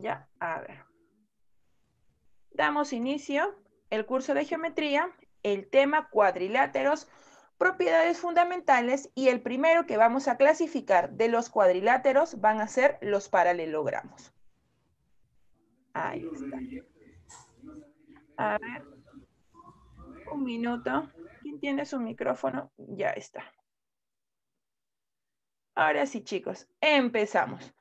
Ya, a ver. Damos inicio el curso de geometría, el tema cuadriláteros, propiedades fundamentales y el primero que vamos a clasificar de los cuadriláteros van a ser los paralelogramos. Ahí está. A ver. Un minuto. ¿Quién tiene su micrófono? Ya está. Ahora sí, chicos, empezamos.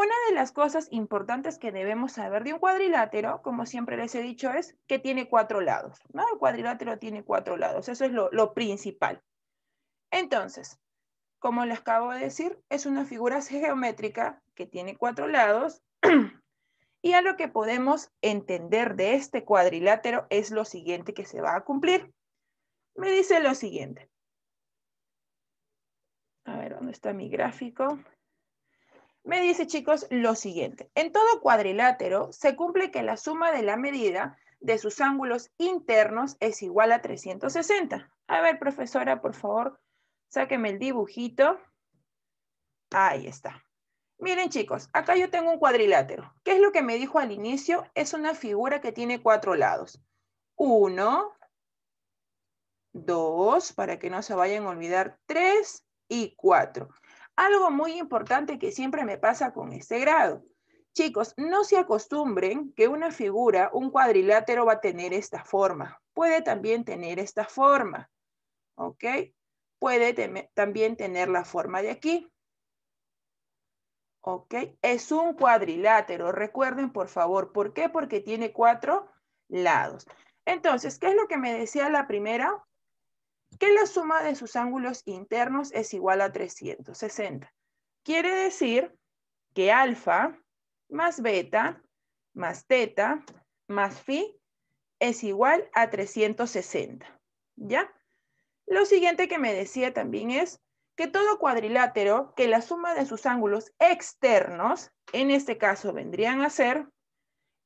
Una de las cosas importantes que debemos saber de un cuadrilátero, como siempre les he dicho, es que tiene cuatro lados. El cuadrilátero tiene cuatro lados, eso es lo, lo principal. Entonces, como les acabo de decir, es una figura geométrica que tiene cuatro lados y a lo que podemos entender de este cuadrilátero es lo siguiente que se va a cumplir. Me dice lo siguiente. A ver, ¿dónde está mi gráfico? me dice, chicos, lo siguiente. En todo cuadrilátero se cumple que la suma de la medida de sus ángulos internos es igual a 360. A ver, profesora, por favor, sáqueme el dibujito. Ahí está. Miren, chicos, acá yo tengo un cuadrilátero. ¿Qué es lo que me dijo al inicio? Es una figura que tiene cuatro lados. Uno, dos, para que no se vayan a olvidar, tres y cuatro. Algo muy importante que siempre me pasa con este grado. Chicos, no se acostumbren que una figura, un cuadrilátero va a tener esta forma. Puede también tener esta forma, ¿ok? Puede también tener la forma de aquí. ¿Ok? Es un cuadrilátero. Recuerden, por favor, ¿por qué? Porque tiene cuatro lados. Entonces, ¿qué es lo que me decía la primera? que la suma de sus ángulos internos es igual a 360. Quiere decir que alfa más beta más teta más phi es igual a 360. ¿Ya? Lo siguiente que me decía también es que todo cuadrilátero que la suma de sus ángulos externos, en este caso vendrían a ser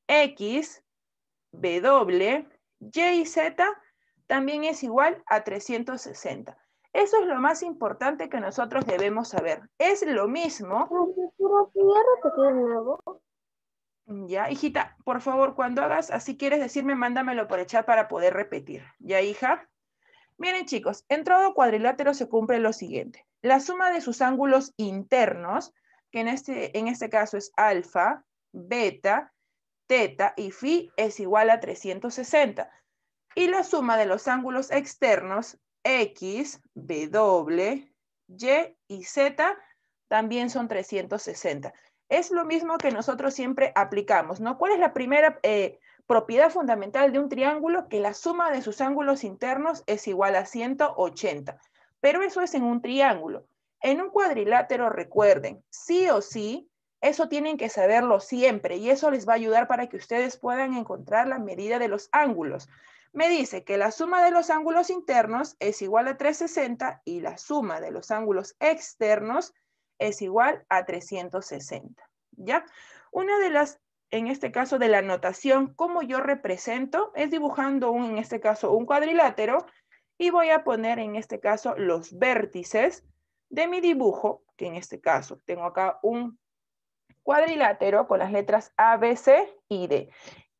x, w, y y z también es igual a 360. Eso es lo más importante que nosotros debemos saber. Es lo mismo. Ya, hijita, por favor, cuando hagas, así quieres decirme, mándamelo por el chat para poder repetir. ¿Ya, hija? Miren, chicos, en todo cuadrilátero se cumple lo siguiente. La suma de sus ángulos internos, que en este, en este caso es alfa, beta, teta y phi, es igual a 360 y la suma de los ángulos externos X, W, Y y Z también son 360. Es lo mismo que nosotros siempre aplicamos, ¿no? ¿Cuál es la primera eh, propiedad fundamental de un triángulo? Que la suma de sus ángulos internos es igual a 180. Pero eso es en un triángulo. En un cuadrilátero, recuerden, sí o sí, eso tienen que saberlo siempre y eso les va a ayudar para que ustedes puedan encontrar la medida de los ángulos me dice que la suma de los ángulos internos es igual a 360 y la suma de los ángulos externos es igual a 360. ¿Ya? Una de las, en este caso, de la notación, como yo represento, es dibujando, un, en este caso, un cuadrilátero y voy a poner, en este caso, los vértices de mi dibujo, que en este caso tengo acá un cuadrilátero con las letras A, B, C y D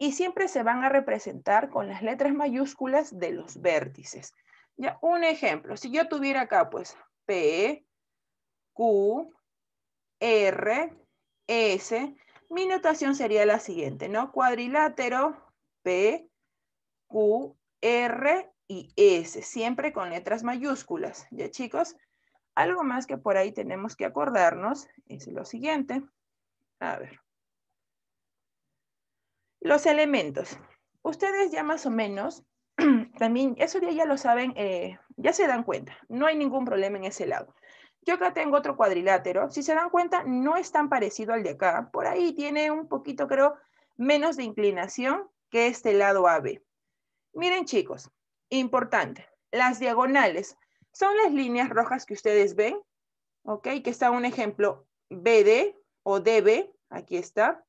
y siempre se van a representar con las letras mayúsculas de los vértices. Ya, un ejemplo, si yo tuviera acá pues P, Q, R, S, mi notación sería la siguiente, ¿no? Cuadrilátero, P, Q, R y S, siempre con letras mayúsculas, ¿ya chicos? Algo más que por ahí tenemos que acordarnos es lo siguiente. A ver. Los elementos. Ustedes ya más o menos, también, eso ya, ya lo saben, eh, ya se dan cuenta. No hay ningún problema en ese lado. Yo acá tengo otro cuadrilátero. Si se dan cuenta, no es tan parecido al de acá. Por ahí tiene un poquito, creo, menos de inclinación que este lado AB. Miren, chicos, importante. Las diagonales son las líneas rojas que ustedes ven, ¿ok? Que está un ejemplo BD o DB, aquí está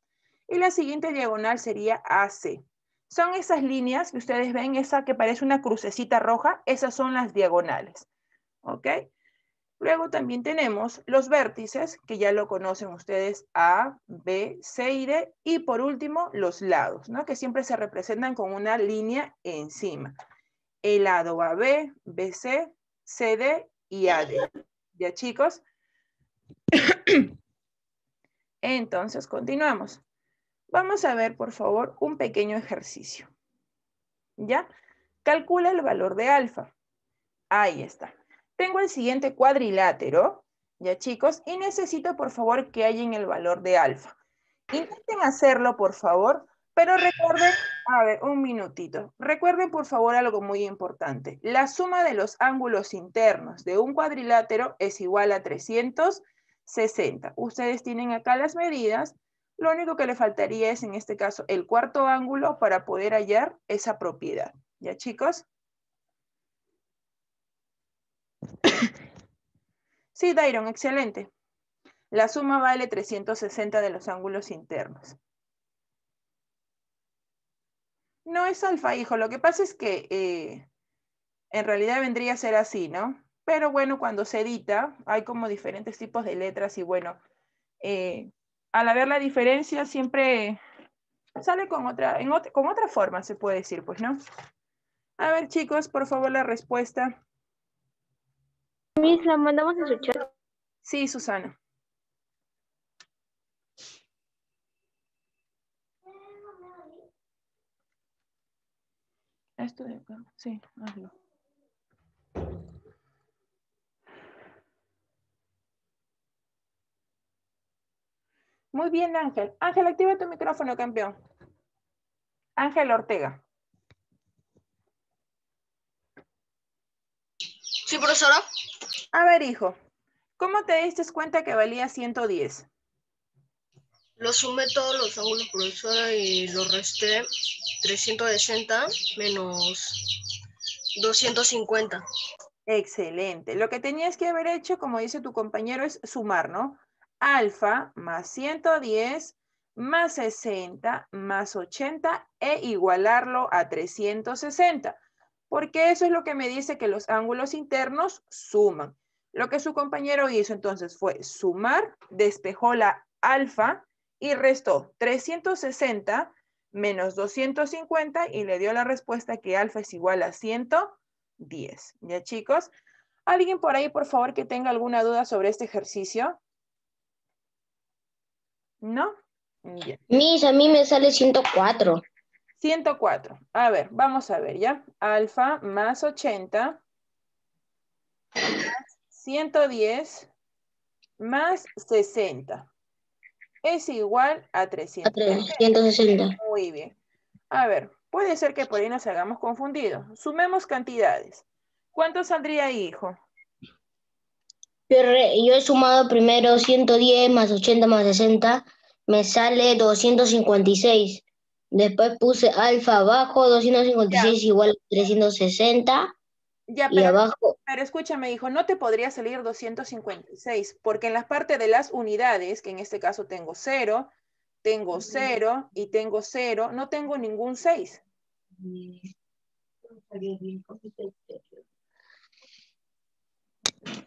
y la siguiente diagonal sería AC. Son esas líneas que ustedes ven, esa que parece una crucecita roja, esas son las diagonales. ¿Ok? Luego también tenemos los vértices, que ya lo conocen ustedes, A, B, C y D. Y por último, los lados, ¿no? que siempre se representan con una línea encima. El lado AB, BC, CD y AD. ¿Ya chicos? Entonces, continuamos. Vamos a ver, por favor, un pequeño ejercicio. ¿Ya? Calcula el valor de alfa. Ahí está. Tengo el siguiente cuadrilátero, ¿ya chicos? Y necesito, por favor, que hallen el valor de alfa. Intenten hacerlo, por favor, pero recuerden, a ver, un minutito. Recuerden, por favor, algo muy importante. La suma de los ángulos internos de un cuadrilátero es igual a 360. Ustedes tienen acá las medidas lo único que le faltaría es, en este caso, el cuarto ángulo para poder hallar esa propiedad. ¿Ya, chicos? Sí, Dairon, excelente. La suma vale 360 de los ángulos internos. No es alfa, hijo. Lo que pasa es que eh, en realidad vendría a ser así, ¿no? Pero bueno, cuando se edita, hay como diferentes tipos de letras y bueno, eh, al haber la diferencia siempre sale con otra, con otra forma, se puede decir, pues, ¿no? A ver, chicos, por favor, la respuesta. mandamos a su chat? Sí, Susana. Esto de acá, sí, hazlo. Muy bien, Ángel. Ángel, activa tu micrófono, campeón. Ángel Ortega. Sí, profesora. A ver, hijo, ¿cómo te diste cuenta que valía 110? Lo sumé todos los ángulos, profesora, y lo resté 360 menos 250. Excelente. Lo que tenías que haber hecho, como dice tu compañero, es sumar, ¿no? alfa más 110 más 60 más 80 e igualarlo a 360. Porque eso es lo que me dice que los ángulos internos suman. Lo que su compañero hizo entonces fue sumar, despejó la alfa y restó 360 menos 250 y le dio la respuesta que alfa es igual a 110. ¿Ya chicos? ¿Alguien por ahí, por favor, que tenga alguna duda sobre este ejercicio? ¿No? Mis, a mí me sale 104. 104. A ver, vamos a ver ya. Alfa más 80 110 más 60 es igual a 300. 360. Muy bien. A ver, puede ser que por ahí nos hagamos confundidos. Sumemos cantidades. ¿Cuánto saldría ahí, hijo? yo he sumado primero 110 más 80 más 60 me sale 256. Después puse alfa abajo, 256 igual a 360. Ya, pero, y abajo... pero escúchame, dijo, no te podría salir 256, porque en la parte de las unidades, que en este caso tengo 0, tengo 0 y tengo 0, no tengo ningún 6.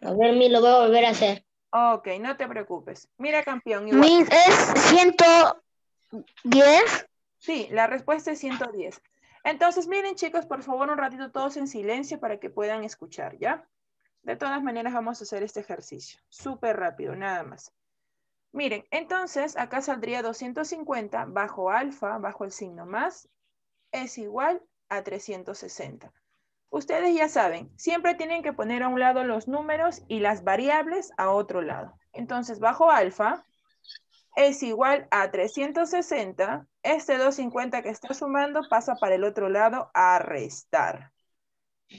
A ver, mi lo voy a volver a hacer. Ok, no te preocupes. Mira, campeón. ¿es 110? Sí, la respuesta es 110. Entonces, miren, chicos, por favor, un ratito todos en silencio para que puedan escuchar, ¿ya? De todas maneras, vamos a hacer este ejercicio. Súper rápido, nada más. Miren, entonces, acá saldría 250 bajo alfa, bajo el signo más, es igual a 360. Ustedes ya saben, siempre tienen que poner a un lado los números y las variables a otro lado. Entonces, bajo alfa es igual a 360. Este 250 que está sumando pasa para el otro lado a restar.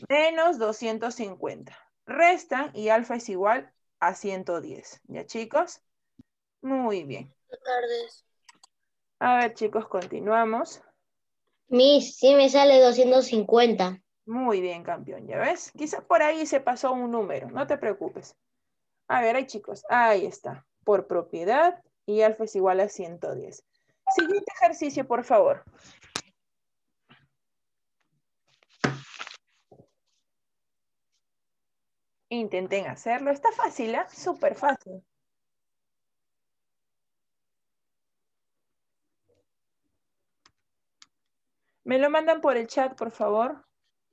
Menos 250. Restan y alfa es igual a 110. ¿Ya chicos? Muy bien. Buenas Tardes. A ver chicos, continuamos. Miss, sí me sale 250. Muy bien, campeón, ya ves. Quizás por ahí se pasó un número, no te preocupes. A ver, ahí chicos, ahí está. Por propiedad y alfa es igual a 110. Siguiente ejercicio, por favor. Intenten hacerlo. Está fácil, ¿eh? Súper fácil. Me lo mandan por el chat, por favor.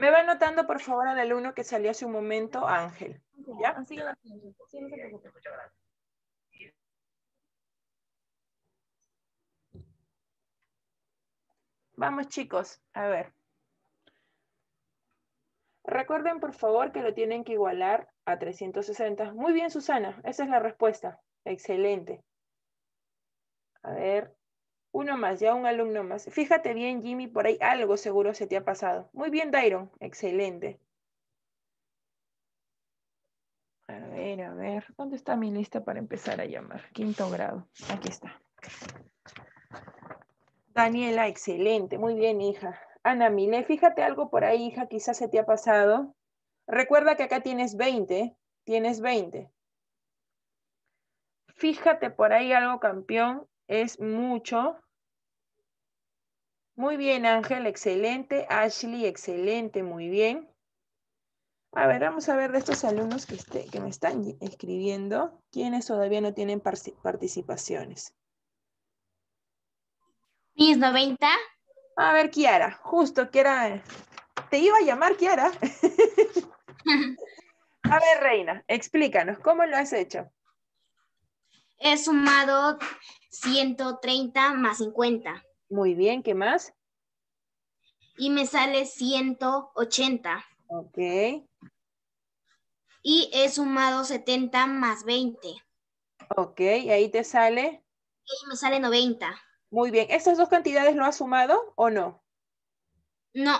me va anotando, por favor, al alumno que salió hace un momento, Ángel. Vamos, chicos, a ver. Recuerden, por favor, que lo tienen que igualar a 360. Muy bien, Susana, esa es la respuesta. Excelente. A ver, uno más, ya un alumno más. Fíjate bien, Jimmy, por ahí algo seguro se te ha pasado. Muy bien, Dairon. Excelente. A ver, a ver, ¿dónde está mi lista para empezar a llamar? Quinto grado. Aquí está. Daniela, excelente. Muy bien, hija. Ana Mile, fíjate algo por ahí, hija, quizás se te ha pasado. Recuerda que acá tienes 20, tienes 20. Fíjate por ahí algo, campeón, es mucho. Muy bien, Ángel, excelente. Ashley, excelente, muy bien. A ver, vamos a ver de estos alumnos que, este, me están escribiendo, quiénes todavía no tienen participaciones. Mis 90. A ver, Kiara, justo, Kiara, te iba a llamar Kiara. a ver, Reina, explícanos, ¿cómo lo has hecho? He sumado 130 más 50. Muy bien, ¿qué más? Y me sale 180. Ok. Y he sumado 70 más 20. Ok, ahí te sale. Y me sale 90. Muy bien, ¿estas dos cantidades lo has sumado o no? No.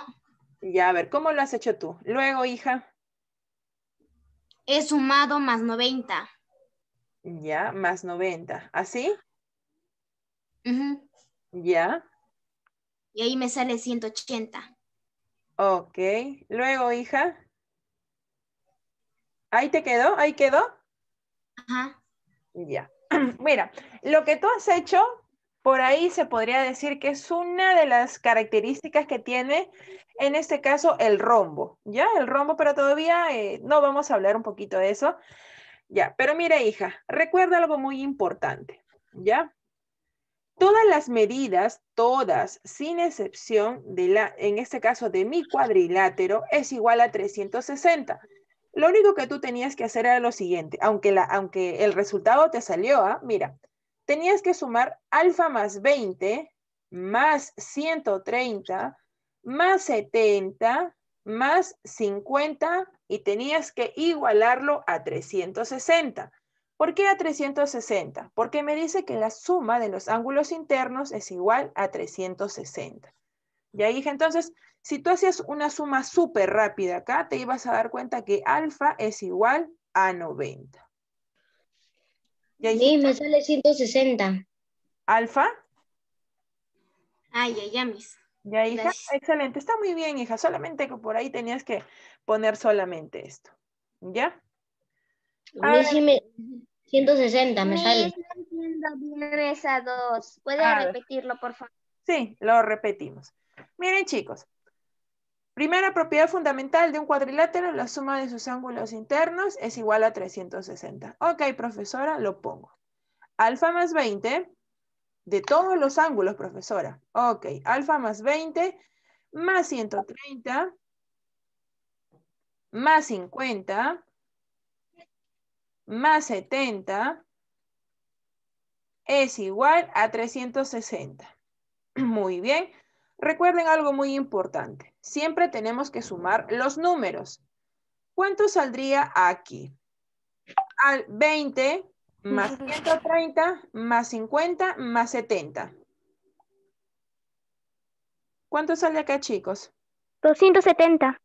Ya, a ver, ¿cómo lo has hecho tú? Luego, hija. He sumado más 90. Ya, más 90. ¿Así? Ya. Y ahí me sale 180. Ok. Luego, hija. ¿Ahí te quedó? ¿Ahí quedó? Ajá. Ya. Mira, lo que tú has hecho, por ahí se podría decir que es una de las características que tiene, en este caso, el rombo. ¿Ya? El rombo, pero todavía eh, no vamos a hablar un poquito de eso. Ya, pero mira, hija, recuerda algo muy importante. ¿Ya? todas las medidas, todas, sin excepción, de la, en este caso de mi cuadrilátero, es igual a 360. Lo único que tú tenías que hacer era lo siguiente, aunque, el resultado te salió, ¿ah? mira, tenías que sumar alfa más 20, más 130, más 70, más 50 y tenías que igualarlo a 360. ¿Por qué a 360? Porque me dice que la suma de los ángulos internos es igual a 360. Ya hija? entonces, si tú hacías una suma súper rápida acá, te ibas a dar cuenta que alfa es igual a 90. y sí, me sale 160. ¿Alfa? Ay, ya, ya mis. Ya, hija, excelente. Está muy bien, hija. Solamente que por ahí tenías que poner solamente esto. ¿Ya? me... 160 me, sale. bien esa dos. ¿Puede repetirlo, por favor? Sí, lo repetimos. Miren, chicos. Primera propiedad fundamental de un cuadrilátero, la suma de sus ángulos internos es igual a 360. Ok, profesora, lo pongo. Alfa más 20 de todos los ángulos, profesora. Ok, alfa más 20 más 130 más 50 más 70 es igual a 360. Muy bien. Recuerden algo muy importante. Siempre tenemos que sumar los números. ¿Cuánto saldría aquí? Al 20 más 130 más 50 más 70. ¿Cuánto sale acá, chicos? 270.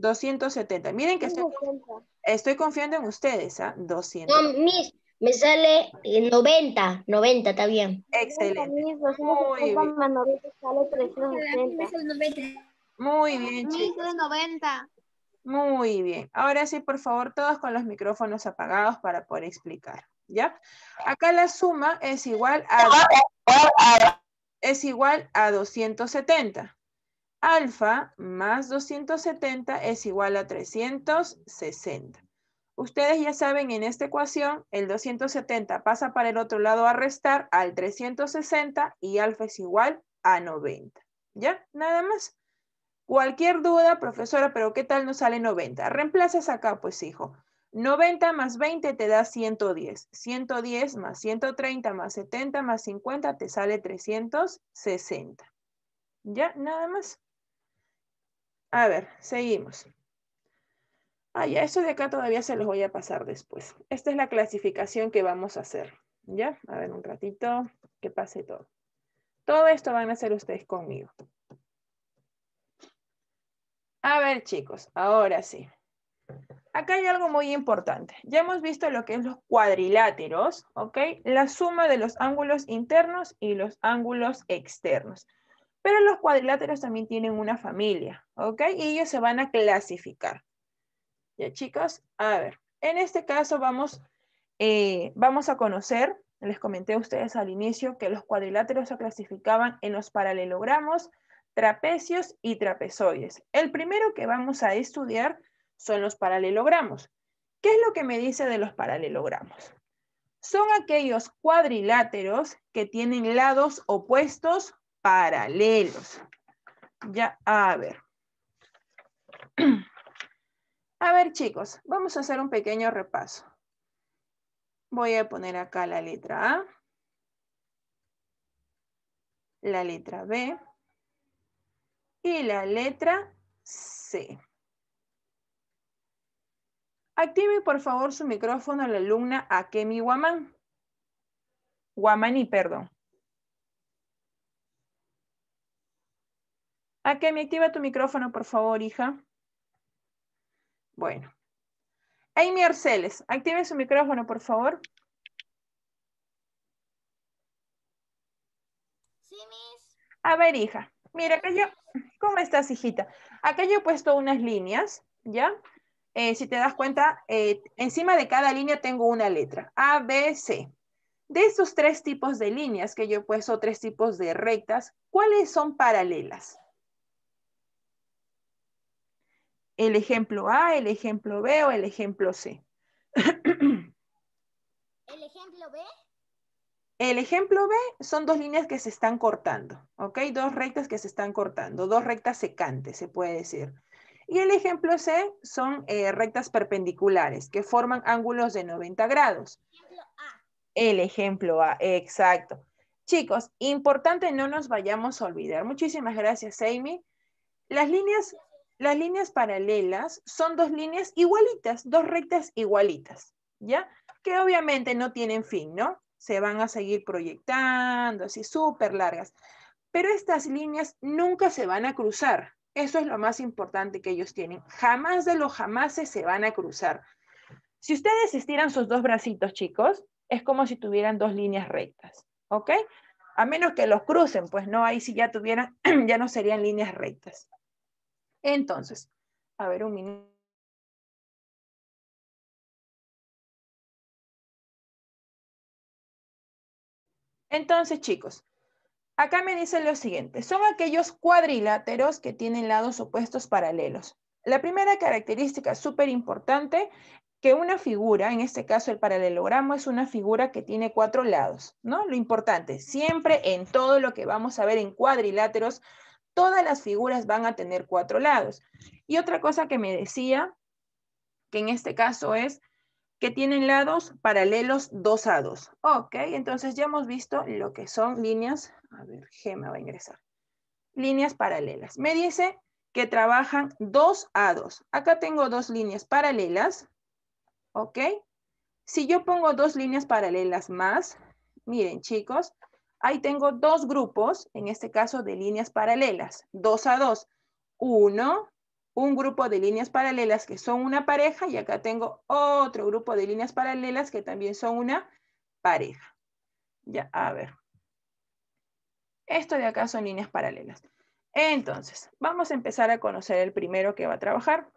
270. Miren que estoy, confiando en ustedes, ¿ah? No, mis, me sale 90, eh, 90, está bien. Excelente. Muy bien. Muy bien, Muy bien. Ahora sí, por favor, todos con los micrófonos apagados para poder explicar, ¿ya? Acá la suma es igual a es igual a 270 alfa más 270 es igual a 360. Ustedes ya saben, en esta ecuación, el 270 pasa para el otro lado a restar al 360 y alfa es igual a 90. ¿Ya? Nada más. Cualquier duda, profesora, pero ¿qué tal nos sale 90? Reemplazas acá, pues, hijo. 90 más 20 te da 110. 110 más 130 más 70 más 50 te sale 360. ¿Ya? Nada más. A ver, seguimos. Ah, ya, eso de acá todavía se los voy a pasar después. Esta es la clasificación que vamos a hacer. Ya, a ver un ratito, que pase todo. Todo esto van a hacer ustedes conmigo. A ver, chicos, ahora sí. Acá hay algo muy importante. Ya hemos visto lo que es los cuadriláteros, ¿ok? La suma de los ángulos internos y los ángulos externos. Pero los cuadriláteros también tienen una familia, ¿ok? Y ellos se van a clasificar. Ya chicos, a ver, en este caso vamos, eh, vamos a conocer, les comenté a ustedes al inicio que los cuadriláteros se clasificaban en los paralelogramos, trapecios y trapezoides. El primero que vamos a estudiar son los paralelogramos. ¿Qué es lo que me dice de los paralelogramos? Son aquellos cuadriláteros que tienen lados opuestos paralelos. Ya, a ver. A ver, chicos, vamos a hacer un pequeño repaso. Voy a poner acá la letra A, la letra B y la letra C. Active, por favor, su micrófono a la alumna Akemi Guamán. Guamani, perdón. Akemi, ah, activa tu micrófono, por favor, hija. Bueno. Amy Arceles, active su micrófono, por favor. Sí, mis. A ver, hija. Mira, acá yo... ¿Cómo estás, hijita? Acá yo he puesto unas líneas, ¿ya? Eh, si te das cuenta, eh, encima de cada línea tengo una letra. A, B, C. De estos tres tipos de líneas que yo he puesto, tres tipos de rectas, ¿cuáles son paralelas? el ejemplo A, el ejemplo B o el ejemplo C. ¿El ejemplo B? El ejemplo B son dos líneas que se están cortando, ¿ok? Dos rectas que se están cortando, dos rectas secantes, se puede decir. Y el ejemplo C son eh, rectas perpendiculares que forman ángulos de 90 grados. Ejemplo A. El ejemplo A, exacto. Chicos, importante no nos vayamos a olvidar. Muchísimas gracias, Amy. Las líneas las líneas paralelas son dos líneas igualitas, dos rectas igualitas, ¿ya? Que obviamente no tienen fin, ¿no? Se van a seguir proyectando, así súper largas. Pero estas líneas nunca se van a cruzar. Eso es lo más importante que ellos tienen. Jamás de los jamases se van a cruzar. Si ustedes estiran sus dos bracitos, chicos, es como si tuvieran dos líneas rectas, ¿ok? A menos que los crucen, pues no, ahí si ya tuvieran, ya no serían líneas rectas. Entonces, a ver un minuto. Entonces, chicos, acá me dicen lo siguiente. Son aquellos cuadriláteros que tienen lados opuestos paralelos. La primera característica súper importante que una figura, en este caso el paralelogramo, es una figura que tiene cuatro lados, ¿no? Lo importante, siempre en todo lo que vamos a ver en cuadriláteros todas las figuras van a tener cuatro lados. Y otra cosa que me decía, que en este caso es que tienen lados paralelos dos a dos. Ok, entonces ya hemos visto lo que son líneas, a ver, G me va a ingresar, líneas paralelas. Me dice que trabajan dos a dos. Acá tengo dos líneas paralelas, ok. Si yo pongo dos líneas paralelas más, miren chicos, Ahí tengo dos grupos, en este caso de líneas paralelas, dos a dos. Uno, un grupo de líneas paralelas que son una pareja y acá tengo otro grupo de líneas paralelas que también son una pareja. Ya, a ver. Esto de acá son líneas paralelas. Entonces, vamos a empezar a conocer el primero que va a trabajar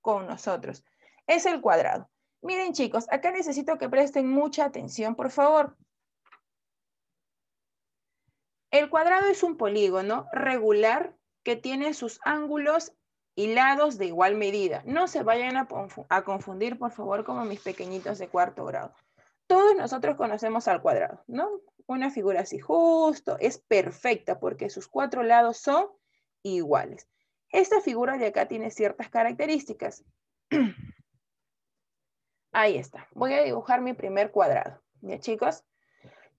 con nosotros. Es el cuadrado. Miren chicos, acá necesito que presten mucha atención, por favor. El cuadrado es un polígono regular que tiene sus ángulos y lados de igual medida. No se vayan a, confundir, por favor, como mis pequeñitos de cuarto grado. Todos nosotros conocemos al cuadrado, ¿no? Una figura así justo, es perfecta porque sus cuatro lados son iguales. Esta figura de acá tiene ciertas características. Ahí está. Voy a dibujar mi primer cuadrado. ¿Ya, chicos?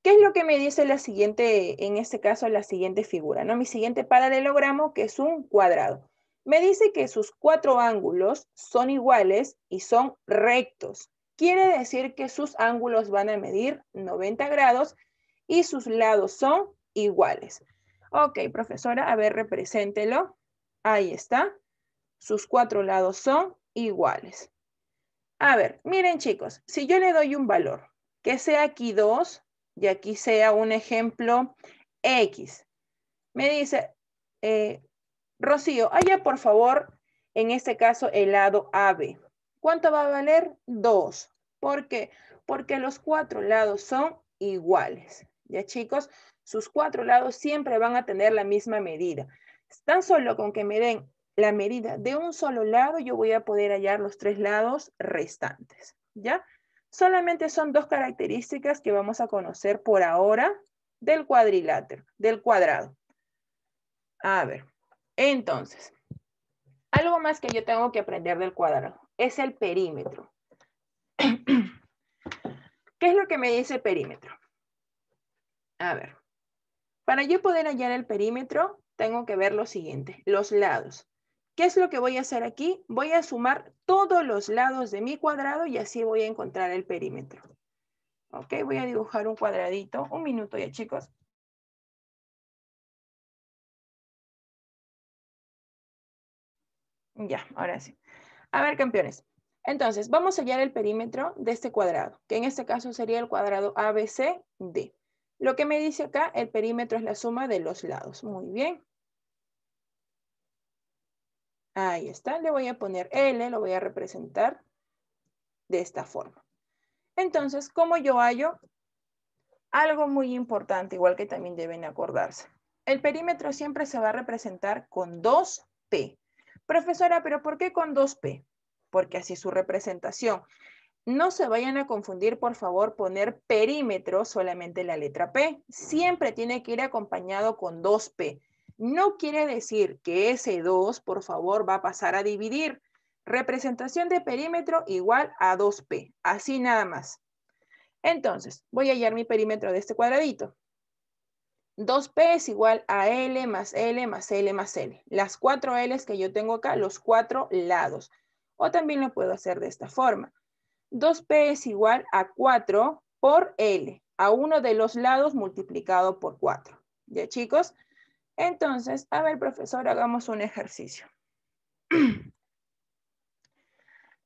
¿Qué es lo que me dice la siguiente, en este caso, la siguiente figura? ¿no? Mi siguiente paralelogramo, que es un cuadrado. Me dice que sus cuatro ángulos son iguales y son rectos. Quiere decir que sus ángulos van a medir 90 grados y sus lados son iguales. Ok, profesora, a ver, represéntelo. Ahí está. Sus cuatro lados son iguales. A ver, miren chicos, si yo le doy un valor, que sea aquí 2, y aquí sea un ejemplo X. Me dice, eh, Rocío, haya por favor, en este caso, el lado AB. ¿Cuánto va a valer? Dos. ¿Por qué? Porque los cuatro lados son iguales. Ya chicos, sus cuatro lados siempre van a tener la misma medida. Tan solo con que me den la medida de un solo lado, yo voy a poder hallar los tres lados restantes. ¿Ya? Solamente son dos características que vamos a conocer por ahora del cuadrilátero, del cuadrado. A ver, entonces, algo más que yo tengo que aprender del cuadrado es el perímetro. ¿Qué es lo que me dice el perímetro? A ver, para yo poder hallar el perímetro, tengo que ver lo siguiente, los lados. ¿Qué es lo que voy a hacer aquí? Voy a sumar todos los lados de mi cuadrado y así voy a encontrar el perímetro. Ok, voy a dibujar un cuadradito. Un minuto ya, chicos. Ya, ahora sí. A ver, campeones. Entonces, vamos a hallar el perímetro de este cuadrado, que en este caso sería el cuadrado ABCD. Lo que me dice acá, el perímetro es la suma de los lados. Muy bien. Ahí está, le voy a poner L, lo voy a representar de esta forma. Entonces, ¿cómo yo hallo? Algo muy importante, igual que también deben acordarse. El perímetro siempre se va a representar con 2P. Profesora, ¿pero por qué con 2P? Porque así es su representación. No se vayan a confundir, por favor, poner perímetro solamente la letra P. Siempre tiene que ir acompañado con 2P. No quiere decir que ese 2, por favor, va a pasar a dividir. Representación de perímetro igual a 2P, así nada más. Entonces, voy a hallar mi perímetro de este cuadradito. 2P es igual a L más L más L más L. Las cuatro l que yo tengo acá, los cuatro lados. O también lo puedo hacer de esta forma. 2P es igual a 4 por L, a uno de los lados multiplicado por 4. ¿Ya chicos? Entonces, a ver, profesor, hagamos un ejercicio.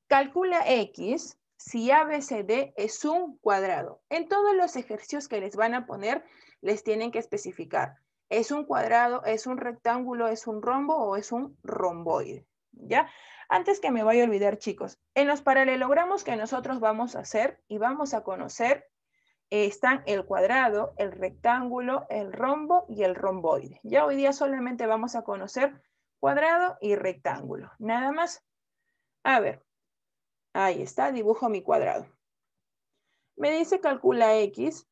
Calcula X si ABCD es un cuadrado. En todos los ejercicios que les van a poner, les tienen que especificar. ¿Es un cuadrado, es un rectángulo, es un rombo o es un romboide? ¿Ya? Antes que me vaya a olvidar, chicos, en los paralelogramos que nosotros vamos a hacer y vamos a conocer están el cuadrado, el rectángulo, el rombo y el romboide. Ya hoy día solamente vamos a conocer cuadrado y rectángulo, nada más. A ver, ahí está, dibujo mi cuadrado. Me dice calcula X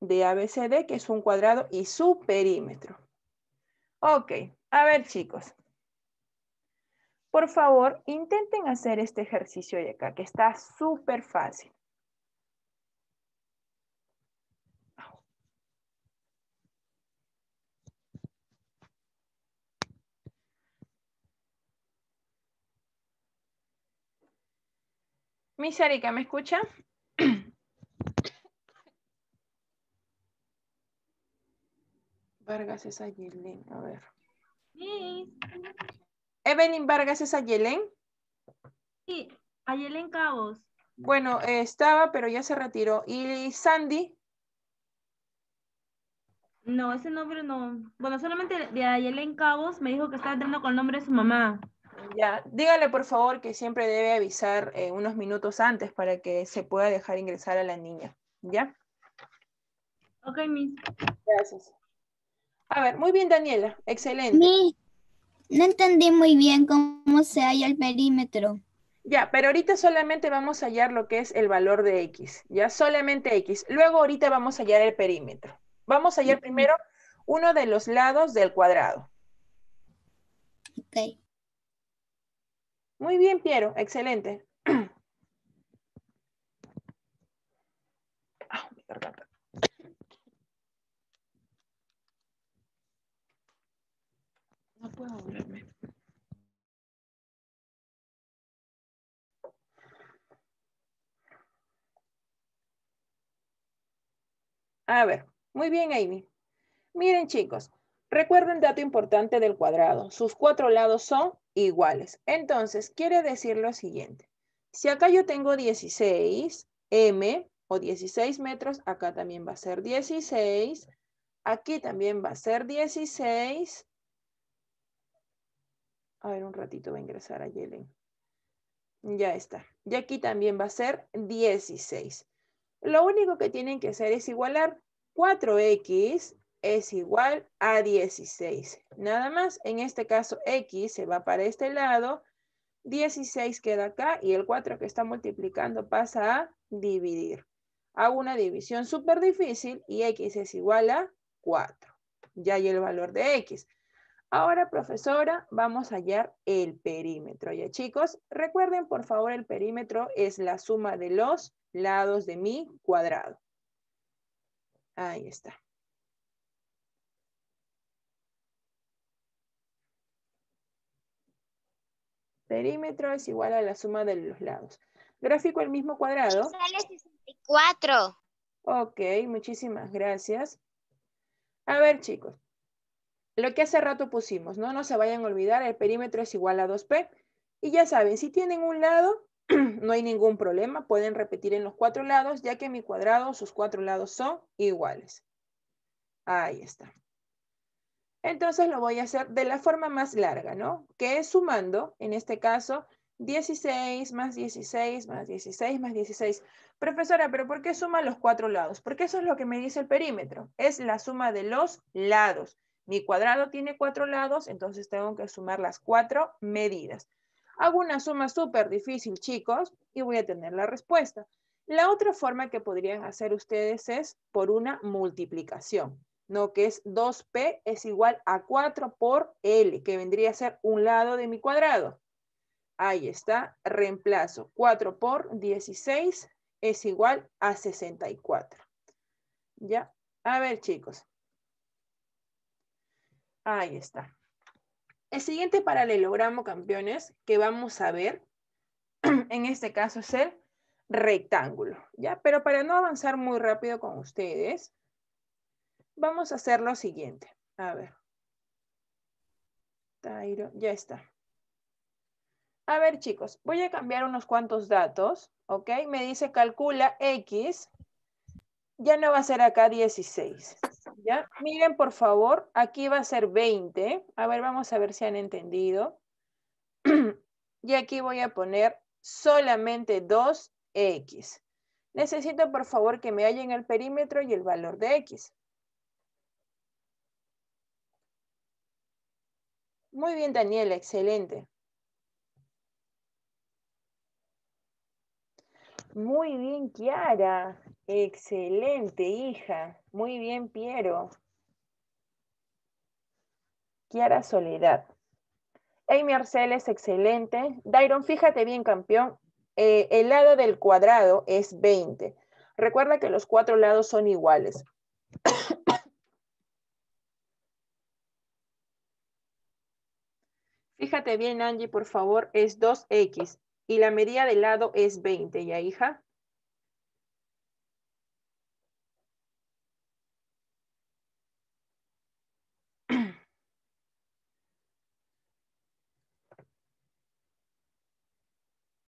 de ABCD, que es un cuadrado, y su perímetro. Ok, a ver chicos. Por favor, intenten hacer este ejercicio de acá, que está súper fácil. Miss Erika, ¿me escucha? Vargas es a a ver. Evelyn Vargas es a Sí, a Cabos. Bueno, eh, estaba, pero ya se retiró. ¿Y Sandy? No, ese nombre no. Bueno, solamente de Ayelen Cabos me dijo que estaba entrando con el nombre de su mamá. Ya, dígale por favor que siempre debe avisar eh, unos minutos antes para que se pueda dejar ingresar a la niña, ¿ya? Ok, Miss. Gracias. A ver, muy bien, Daniela, excelente. Mi... no entendí muy bien cómo se halla el perímetro. Ya, pero ahorita solamente vamos a hallar lo que es el valor de X, ya, solamente X. Luego ahorita vamos a hallar el perímetro. Vamos a hallar primero uno de los lados del cuadrado. Ok. Muy bien, Piero, excelente. Ah, No puedo volverme. A ver, muy bien, Amy. Miren, chicos, recuerden dato importante del cuadrado. Sus cuatro lados son iguales. Entonces, quiere decir lo siguiente. Si acá yo tengo 16, m o 16 metros, acá también va a ser 16, aquí también va a ser 16. A ver, un ratito va a ingresar a Yelen. Ya está. Y aquí también va a ser 16. Lo único que tienen que hacer es igualar 4x es igual a 16. Nada más, en este caso X se va para este lado, 16 queda acá y el 4 que está multiplicando pasa a dividir. Hago una división súper difícil y X es igual a 4. Ya hay el valor de X. Ahora, profesora, vamos a hallar el perímetro. Ya, chicos, recuerden, por favor, el perímetro es la suma de los lados de mi cuadrado. Ahí está. Perímetro es igual a la suma de los lados. Gráfico el mismo cuadrado. Sale 64. Ok, muchísimas gracias. A ver, chicos. Lo que hace rato pusimos, ¿no? No se vayan a olvidar, el perímetro es igual a 2P. Y ya saben, si tienen un lado, no hay ningún problema. Pueden repetir en los cuatro lados, ya que mi cuadrado, sus cuatro lados son iguales. Ahí está. Entonces lo voy a hacer de la forma más larga, ¿no? Que es sumando, en este caso, 16 más 16 más 16 más 16. Profesora, pero ¿por qué suma los cuatro lados? Porque eso es lo que me dice el perímetro. Es la suma de los lados. Mi cuadrado tiene cuatro lados, entonces tengo que sumar las cuatro medidas. Hago una suma súper difícil, chicos, y voy a tener la respuesta. La otra forma que podrían hacer ustedes es por una multiplicación. ¿no? Que es 2P es igual a 4 por L, que vendría a ser un lado de mi cuadrado. Ahí está, reemplazo. 4 por 16 es igual a 64. ¿Ya? A ver, chicos. Ahí está. El siguiente paralelogramo, campeones, que vamos a ver, en este caso es el rectángulo, ¿ya? Pero para no avanzar muy rápido con ustedes, Vamos a hacer lo siguiente. A ver. Tairo, ya está. A ver, chicos, voy a cambiar unos cuantos datos, ¿ok? Me dice calcula X. Ya no va a ser acá 16, ¿ya? Miren, por favor, aquí va a ser 20. A ver, vamos a ver si han entendido. y aquí voy a poner solamente 2X. Necesito, por favor, que me hallen el perímetro y el valor de X. Muy bien, Daniela, excelente. Muy bien, Kiara. Excelente, hija. Muy bien, Piero. Kiara Soledad. Amy Arceles, excelente. Dairon, fíjate bien, campeón. Eh, el lado del cuadrado es 20. Recuerda que los cuatro lados son iguales. Fíjate bien, Angie, por favor, es 2x y la medida del lado es 20. ¿Ya, hija?